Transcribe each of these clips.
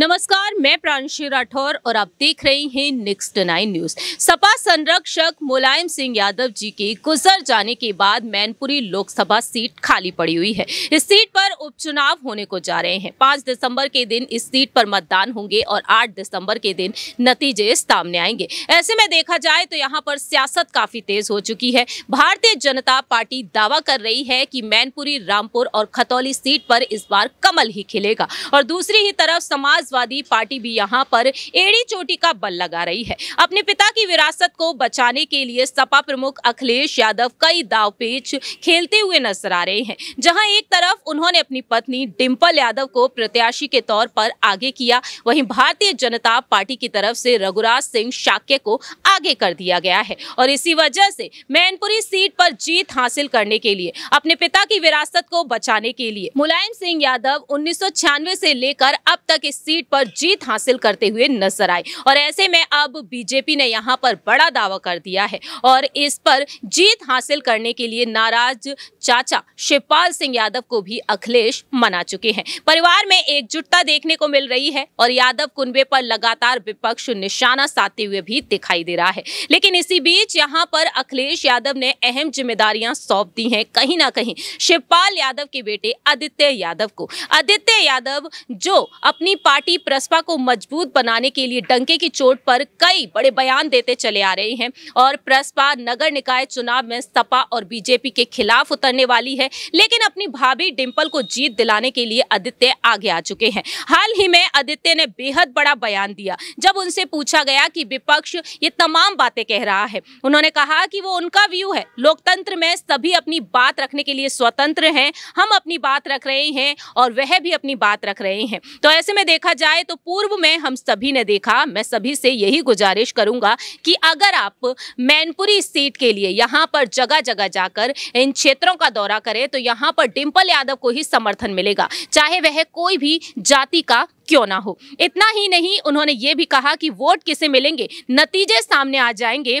नमस्कार मैं प्रांशी राठौर और आप देख रहे हैं नेक्स्ट नाइन न्यूज सपा संरक्षक मुलायम सिंह यादव जी के गुजर जाने के बाद मैनपुरी लोकसभा सीट खाली पड़ी हुई है इस सीट पर उपचुनाव होने को जा रहे हैं पाँच दिसंबर के दिन इस सीट पर मतदान होंगे और आठ दिसंबर के दिन नतीजे सामने आएंगे ऐसे में देखा जाए तो यहाँ पर सियासत काफी तेज हो चुकी है भारतीय जनता पार्टी दावा कर रही है की मैनपुरी रामपुर और खतौली सीट पर इस बार कमल ही खिलेगा और दूसरी ही तरफ समाज समाजवादी पार्टी भी यहाँ पर एड़ी चोटी का बल लगा रही है अपने पिता की विरासत को बचाने के लिए सपा प्रमुख अखिलेश यादव कई दाव पेच खेलते हुए नजर आ रहे हैं जहाँ एक तरफ उन्होंने अपनी पत्नी डिम्पल यादव को प्रत्याशी के तौर पर आगे किया वहीं भारतीय जनता पार्टी की तरफ से रघुराज सिंह शाक्य को आगे कर दिया गया है और इसी वजह से मैनपुरी सीट पर जीत हासिल करने के लिए अपने पिता की विरासत को बचाने के लिए मुलायम सिंह यादव उन्नीस से लेकर अब तक इस सीट सीट पर जीत हासिल करते हुए नजर आए और ऐसे में अब बीजेपी ने यहाँ पर बड़ा दावा कर दिया है और इस पर जीत हासिल करने के लिए नाराज चाचा शिवपाल सिंह यादव को भी अखिलेश मना चुके हैं परिवार में एकजुटता देखने को मिल रही है और यादव कुंबे पर लगातार विपक्ष निशाना साधते हुए भी दिखाई दे रहा है लेकिन इसी बीच यहाँ पर अखिलेश यादव ने अहम जिम्मेदारियां सौंप दी हैं कहीं ना कहीं शिवपाल यादव के बेटे आदित्य यादव को आदित्य यादव जो अपनी पार्टी पार्टी प्रसपा को मजबूत बनाने के लिए डंके की चोट पर कई बड़े बयान देते चले आ रहे हैं और प्रसपा नगर निकाय चुनाव में सपा और बीजेपी के खिलाफ उतरने वाली है लेकिन अपनी भाभी डिंपल को जीत दिलाने के लिए आदित्य आगे आ चुके हैं हाल ही में आदित्य ने बेहद बड़ा बयान दिया जब उनसे पूछा गया कि विपक्ष ये तमाम बातें कह रहा है उन्होंने कहा कि वो उनका व्यू है लोकतंत्र में सभी अपनी बात रखने के लिए स्वतंत्र हैं हम अपनी बात रख रहे हैं और वह भी अपनी बात रख रहे हैं तो ऐसे में देखा जाए तो पूर्व में हम सभी ने देखा मैं सभी से यही गुजारिश करूंगा कि अगर आप मैनपुरी सीट के लिए यहाँ पर जगह जगह जाकर इन क्षेत्रों का दौरा करें तो यहाँ पर डिंपल यादव को ही समर्थन मिलेगा चाहे वह कोई भी जाति का क्यों ना हो इतना ही नहीं उन्होंने ये भी कहा कि वोट किसे मिलेंगे नतीजे सामने आ जाएंगे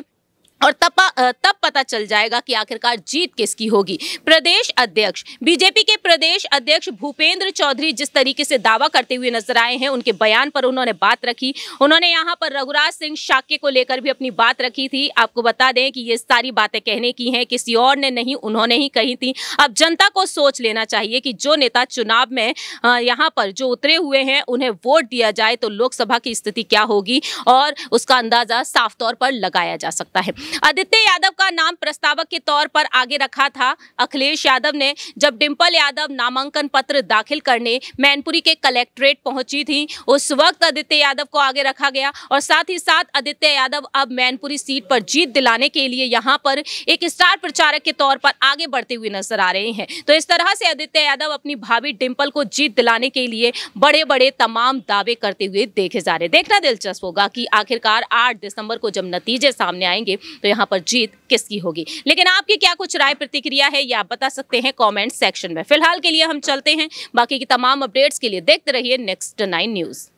और तब तब पता चल जाएगा कि आखिरकार जीत किसकी होगी प्रदेश अध्यक्ष बीजेपी के प्रदेश अध्यक्ष भूपेंद्र चौधरी जिस तरीके से दावा करते हुए नजर आए हैं उनके बयान पर उन्होंने बात रखी उन्होंने यहाँ पर रघुराज सिंह शाक्य को लेकर भी अपनी बात रखी थी आपको बता दें कि ये सारी बातें कहने की हैं किसी और ने नहीं उन्होंने ही कही थी अब जनता को सोच लेना चाहिए कि जो नेता चुनाव में यहाँ पर जो उतरे हुए हैं उन्हें वोट दिया जाए तो लोकसभा की स्थिति क्या होगी और उसका अंदाजा साफ तौर पर लगाया जा सकता है आदित्य यादव का नाम प्रस्तावक के तौर पर आगे रखा था अखिलेश यादव ने जब डिम्पल यादव नामांकन पत्र दाखिल करने मैनपुरी के कलेक्ट्रेट पहुंची थी उस वक्त आदित्य यादव को आगे रखा गया और साथ ही साथ आदित्य यादव अब मैनपुरी सीट पर जीत दिलाने के लिए यहाँ पर एक स्टार प्रचारक के तौर पर आगे बढ़ते हुए नजर आ रहे हैं तो इस तरह से आदित्य यादव अपनी भाभी डिम्पल को जीत दिलाने के लिए बड़े बड़े तमाम दावे करते हुए देखे जा रहे देखना दिलचस्प होगा कि आखिरकार 8 दिसंबर को जब नतीजे सामने आएंगे तो यहाँ पर जीत किसकी होगी लेकिन आपकी क्या कुछ राय प्रतिक्रिया है ये आप बता सकते हैं कॉमेंट सेक्शन में फिलहाल के लिए हम चलते हैं बाकी की तमाम अपडेट्स के लिए देखते रहिए नेक्स्ट नाइन न्यूज़